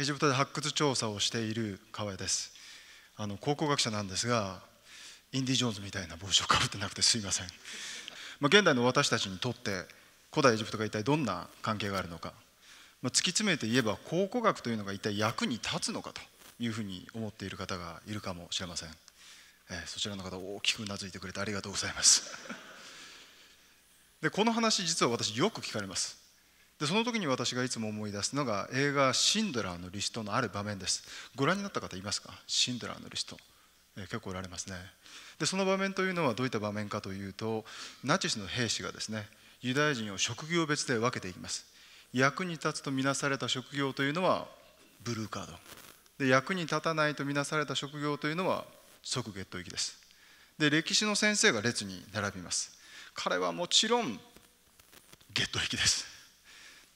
エジプトで発掘調査をしている川ですあの考古学者なんですがインディ・ジョーンズみたいな帽子をかぶってなくてすいません、まあ、現代の私たちにとって古代エジプトが一体どんな関係があるのか、まあ、突き詰めて言えば考古学というのが一体役に立つのかというふうに思っている方がいるかもしれません、えー、そちらの方大きくうなずいてくれてありがとうございます でこの話実は私よく聞かれますでその時に私がいつも思い出すのが映画「シンドラーのリスト」のある場面ですご覧になった方いますかシンドラーのリスト、えー、結構おられますねでその場面というのはどういった場面かというとナチスの兵士がですねユダヤ人を職業別で分けていきます役に立つとみなされた職業というのはブルーカードで役に立たないとみなされた職業というのは即ゲット行きですで歴史の先生が列に並びます彼はもちろんゲット引きです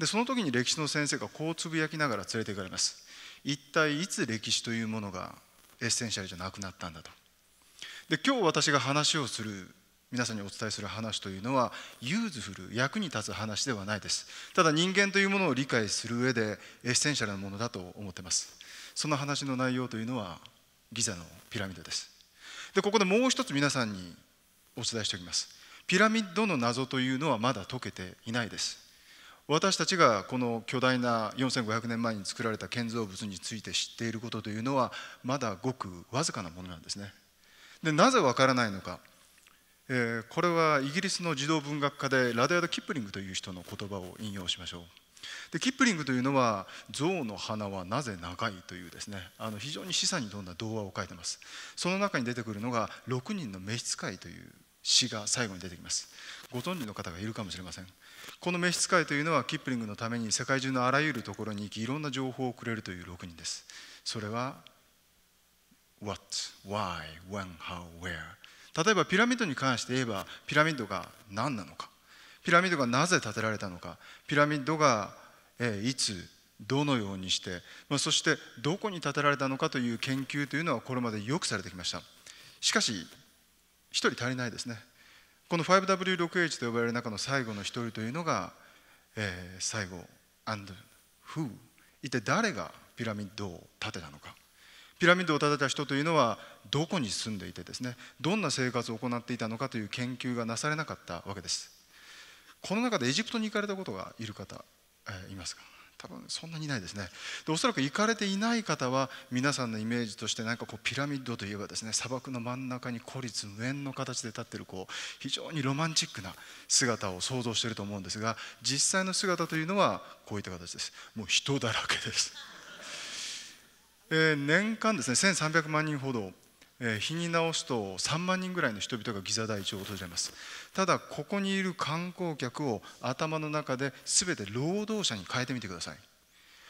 でその時に歴史の先生がこうつぶやきながら連れて行かれます一体いつ歴史というものがエッセンシャルじゃなくなったんだとで今日私が話をする皆さんにお伝えする話というのはユーズフル役に立つ話ではないですただ人間というものを理解する上でエッセンシャルなものだと思ってますその話の内容というのはギザのピラミッドですでここでもう一つ皆さんにお伝えしておきますピラミッドの謎というのはまだ解けていないです私たちがこの巨大な4500年前に作られた建造物について知っていることというのはまだごくわずかなものなんですね。でなぜわからないのか、えー、これはイギリスの児童文学家でラデアド・キップリングという人の言葉を引用しましょう。でキップリングというのは「象の鼻はなぜ長い」というですねあの非常に示唆に富んだ童話を書いてますその中に出てくるのが「6人の召使い」という詩が最後に出てきますご存知の方がいるかもしれませんこの召使いというのはキップリングのために世界中のあらゆるところに行きいろんな情報をくれるという6人ですそれは What, Why, When, How, Where 例えばピラミッドに関して言えばピラミッドが何なのかピラミッドがなぜ建てられたのかピラミッドが、えいつどのようにして、まあ、そしてどこに建てられたのかという研究というのはこれまでよくされてきましたしかし1人足りないですねこの 5W6H と呼ばれる中の最後の一人というのが、えー、最後アンド who 一体誰がピラミッドを建てたのかピラミッドを建てた人というのはどこに住んでいてですねどんな生活を行っていたのかという研究がなされなかったわけですこの中でエジプトに行かれたことがいる方、えー、いますか多分そんなにないですねでおそらく行かれていない方は皆さんのイメージとしてなんかこうピラミッドといえばですね砂漠の真ん中に孤立無縁の形で立っているこう非常にロマンチックな姿を想像していると思うんですが実際の姿というのはこういった形ですもう人だらけです、えー、年間ですね1300万人ほど日に直すと3万人ぐらいの人々がギザ台一を訪れますただここにいる観光客を頭の中で全て労働者に変えてみてください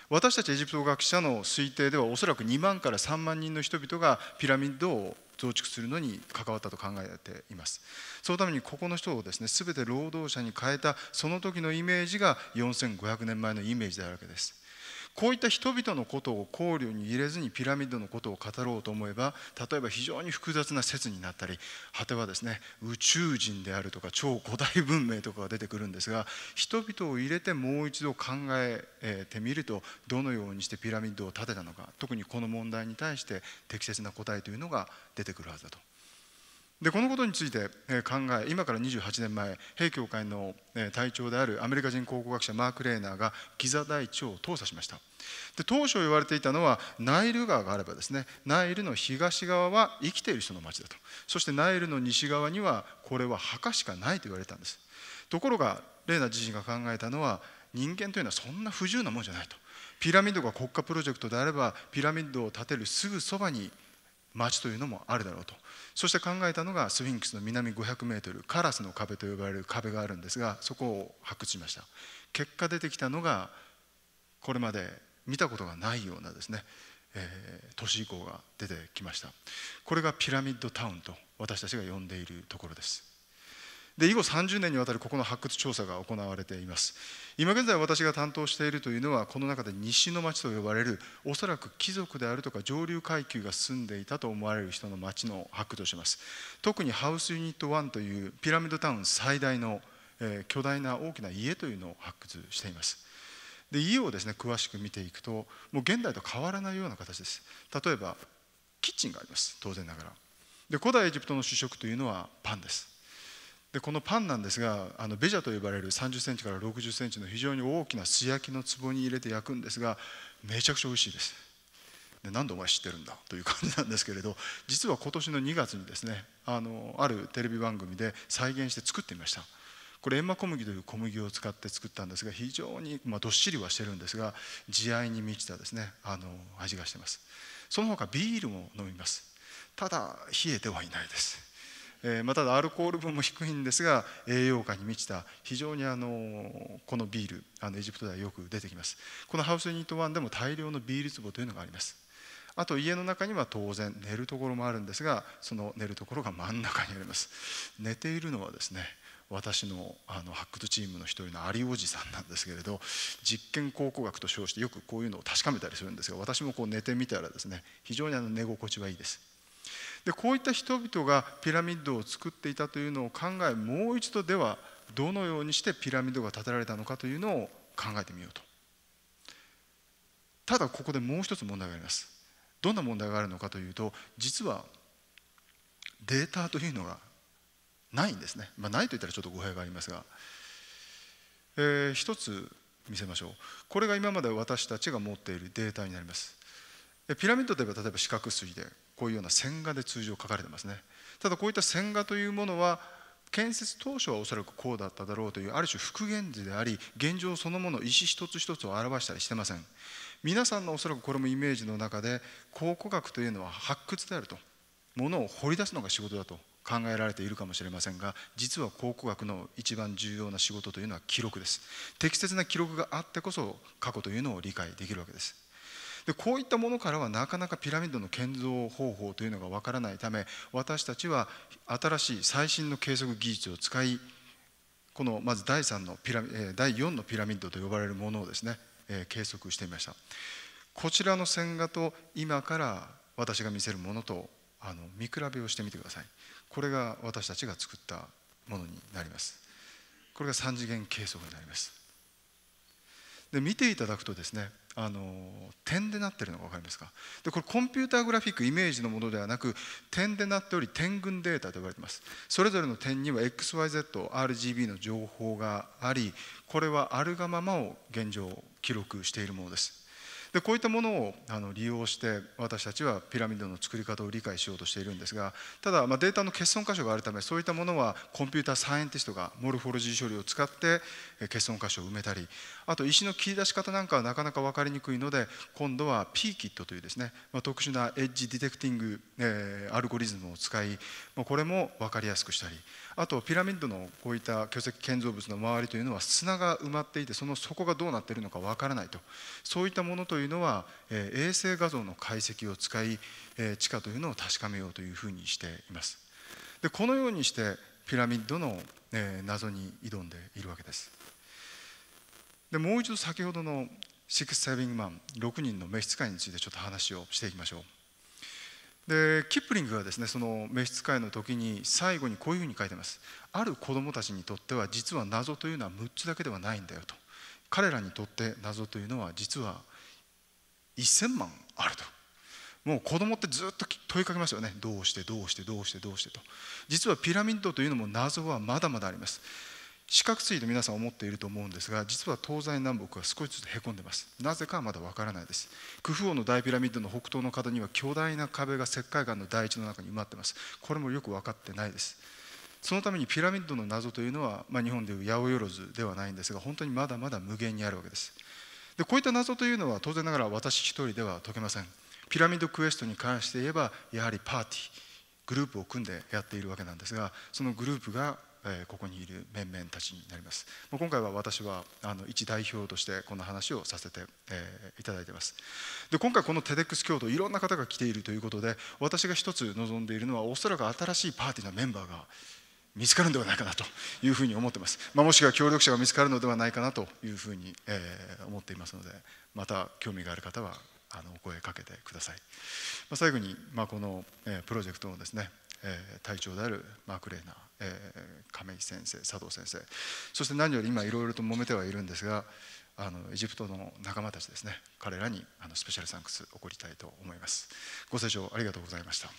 私たちエジプト学者の推定ではおそらく2万から3万人の人々がピラミッドを増築するのに関わったと考えていますそのためにここの人をですね全て労働者に変えたその時のイメージが4500年前のイメージであるわけですこういった人々のことを考慮に入れずにピラミッドのことを語ろうと思えば例えば非常に複雑な説になったり果てはですね宇宙人であるとか超古代文明とかが出てくるんですが人々を入れてもう一度考えてみるとどのようにしてピラミッドを建てたのか特にこの問題に対して適切な答えというのが出てくるはずだとでこのことについて考え今から28年前兵協会の隊長であるアメリカ人考古学者マーク・レーナーがギザ大地を淘査しましたで当初言われていたのはナイル川があればですねナイルの東側は生きている人の町だとそしてナイルの西側にはこれは墓しかないと言われたんですところがレーナー自身が考えたのは人間というのはそんな不自由なもんじゃないとピラミッドが国家プロジェクトであればピラミッドを建てるすぐそばに町というのもあるだろうとそして考えたのがスフィンクスの南500メートルカラスの壁と呼ばれる壁があるんですがそこを発掘しました結果出てきたのがこれまで見たことがないようなですね、えー、都市以降が出てきましたこれがピラミッドタウンと私たちが呼んでいるところですで以後30年にわたるここの発掘調査が行われています今現在私が担当しているというのはこの中で西の町と呼ばれるおそらく貴族であるとか上流階級が住んでいたと思われる人の町の発掘をします特にハウスユニット1というピラミッドタウン最大の、えー、巨大な大きな家というのを発掘していますで家をですね詳しく見ていくともう現代と変わらないような形です例えばキッチンがあります当然ながらで古代エジプトの主食というのはパンですでこのパンなんですがあのベジャと呼ばれる3 0ンチから6 0ンチの非常に大きな素焼きの壺に入れて焼くんですがめちゃくちゃ美味しいですで何でお前知ってるんだという感じなんですけれど実は今年の2月にですねあのあるテレビ番組で再現して作ってみましたこれエンマ小麦という小麦を使って作ったんですが非常に、まあ、どっしりはしてるんですが慈愛に満ちたですねあの味がしてますその他ビールも飲みますただ冷えてはいないですえー、またアルコール分も低いんですが栄養価に満ちた非常にあのこのビールあのエジプトではよく出てきますこのハウスニートワンでも大量のビール壺というのがありますあと家の中には当然寝るところもあるんですがその寝るところが真ん中にあります寝ているのはですね私のあの発掘チームの一人の有おじさんなんですけれど実験考古学と称してよくこういうのを確かめたりするんですが私もこう寝てみたらですね非常にあの寝心地はいいですでこういった人々がピラミッドを作っていたというのを考えもう一度ではどのようにしてピラミッドが建てられたのかというのを考えてみようとただここでもう一つ問題がありますどんな問題があるのかというと実はデータというのがないんですね、まあ、ないと言ったらちょっと語弊がありますが、えー、一つ見せましょうこれが今まで私たちが持っているデータになりますでピラミッドでいえば例えば四角錐でこういうような線画で通常書かれてますねただこういった線画というものは建設当初はおそらくこうだっただろうというある種復元図であり現状そのもの石一つ一つを表したりしてません皆さんのおそらくこれもイメージの中で考古学というのは発掘であるとものを掘り出すのが仕事だと考えられているかもしれませんが実は考古学の一番重要な仕事というのは記録です適切な記録があってこそ過去というのを理解できるわけですでこういったものからはなかなかピラミッドの建造方法というのがわからないため私たちは新しい最新の計測技術を使いこのまず第 ,3 のピラ第4のピラミッドと呼ばれるものをですね計測してみましたこちらの線画と今から私が見せるものとあの見比べをしてみてくださいこれが私たちが作ったものになりますこれが3次元計測になりますで見ていただくとですねあの点でなってるのが分かりますかでこれコンピューターグラフィックイメージのものではなく点でなっており点群データと呼ばれていますそれぞれの点には XYZRGB の情報がありこれはあるがままを現状記録しているものですでこういったものをあの利用して私たちはピラミッドの作り方を理解しようとしているんですがただまデータの欠損箇所があるためそういったものはコンピューターサイエンティストがモルフォロジー処理を使って欠損箇所を埋めたりあと石の切り出し方なんかはなかなか分かりにくいので今度は P キットというですね、ま特殊なエッジディテクティング、えアルゴリズムを使い、まこれも分かりやすくしたりあとピラミッドのこういった巨石建造物の周りというのは砂が埋まっていてその底がどうなっているのか分からないとそういったものというのは、え衛星画像の解析を使い、え地下というのを確かめようというふうにしています。でこのようにしてピラミッドの、え謎に挑んでいるわけです。でもう一度先ほどのシックス・サイビングマン6人の召使いについてちょっと話をしていきましょうでキップリングはですねその召使いの時に最後にこういうふうに書いてますある子どもたちにとっては実は謎というのは6つだけではないんだよと彼らにとって謎というのは実は1000万あるともう子供ってずっと問いかけますよねどうしてどうしてどうしてどうしてと実はピラミッドというのも謎はまだまだあります四角水で皆さん思っていると思うんですが実は東西南北は少しずつへこんでますなぜかはまだわからないですクフ王の大ピラミッドの北東の方には巨大な壁が石灰岩の台地の中に埋まってますこれもよく分かってないですそのためにピラミッドの謎というのは、まあ、日本でいう八百万ではないんですが本当にまだまだ無限にあるわけですでこういった謎というのは当然ながら私一人では解けませんピラミッドクエストに関して言えばやはりパーティーグループを組んでやっているわけなんですがそのグループがここにいる面々たちになります今回は私はあの一代表としてこの話をさせて、えいただいてますで今回このテ t ックス京都いろんな方が来ているということで私が一つ望んでいるのはおそらく新しいパーティーのメンバーが見つかるんではないかなというふうに思ってます、まあ、もしくは協力者が見つかるのではないかなというふうに、え思っていますのでまた興味がある方はあのお声かけてください、まあ、最後に、まあ、この、えプロジェクトのですねえ隊長であるマーク・レーナー、え亀井先生佐藤先生そして何より今いろいろと揉めてはいるんですがあのエジプトの仲間たちですね彼らにあのスペシャルサンクスを送りたいと思いますご清聴ありがとうございました